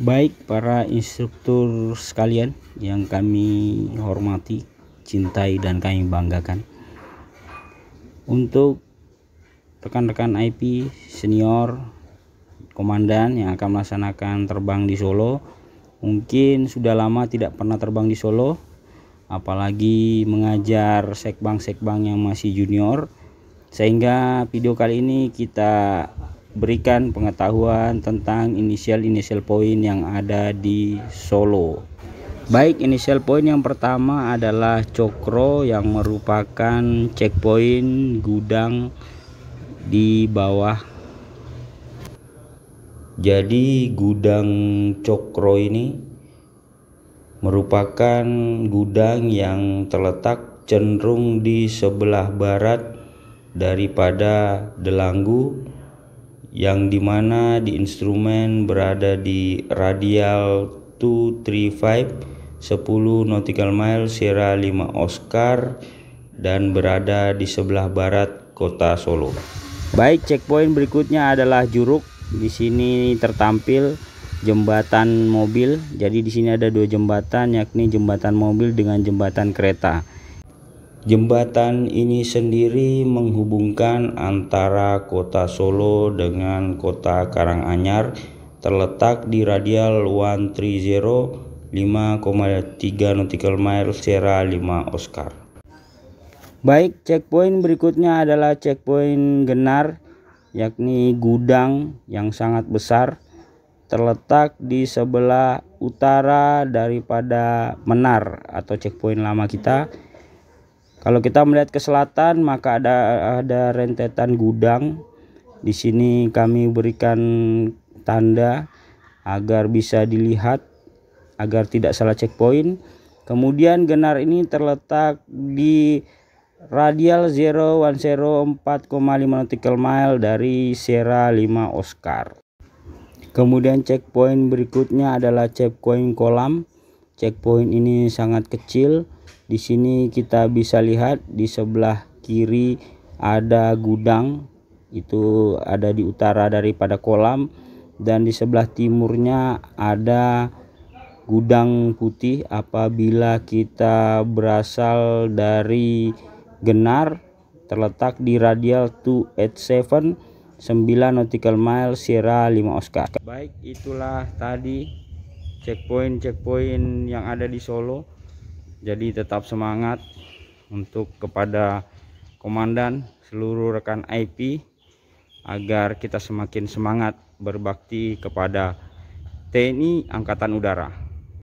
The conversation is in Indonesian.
Baik para instruktur sekalian yang kami hormati, cintai dan kami banggakan. Untuk rekan-rekan IP senior komandan yang akan melaksanakan terbang di Solo, mungkin sudah lama tidak pernah terbang di Solo, apalagi mengajar sekbang-sekbang yang masih junior. Sehingga video kali ini kita berikan pengetahuan tentang inisial-inisial poin yang ada di Solo. Baik, inisial poin yang pertama adalah Cokro yang merupakan checkpoint gudang di bawah. Jadi gudang Cokro ini merupakan gudang yang terletak cenderung di sebelah barat daripada Delanggu yang dimana di instrumen berada di radial 235 10 nautical mile Sierra 5 Oscar dan berada di sebelah barat kota Solo. Baik, checkpoint berikutnya adalah Juruk. Di sini tertampil jembatan mobil. Jadi di sini ada dua jembatan yakni jembatan mobil dengan jembatan kereta. Jembatan ini sendiri menghubungkan antara kota Solo dengan kota Karanganyar terletak di radial 130 5,3 nautical mile Sierra 5 Oscar. Baik, checkpoint berikutnya adalah checkpoint Genar yakni gudang yang sangat besar terletak di sebelah utara daripada Menar atau checkpoint lama kita kalau kita melihat ke selatan maka ada ada rentetan gudang. Di sini kami berikan tanda agar bisa dilihat agar tidak salah checkpoint. Kemudian genar ini terletak di radial 0104,5 nautical mile dari Sierra 5 Oscar. Kemudian checkpoint berikutnya adalah checkpoint kolam checkpoint ini sangat kecil di sini kita bisa lihat di sebelah kiri ada gudang itu ada di utara daripada kolam dan di sebelah timurnya ada gudang putih apabila kita berasal dari Genar terletak di radial 287 9 nautical mile Sierra 5 Oscar baik itulah tadi checkpoint-checkpoint yang ada di Solo jadi tetap semangat untuk kepada komandan seluruh rekan IP agar kita semakin semangat berbakti kepada TNI Angkatan Udara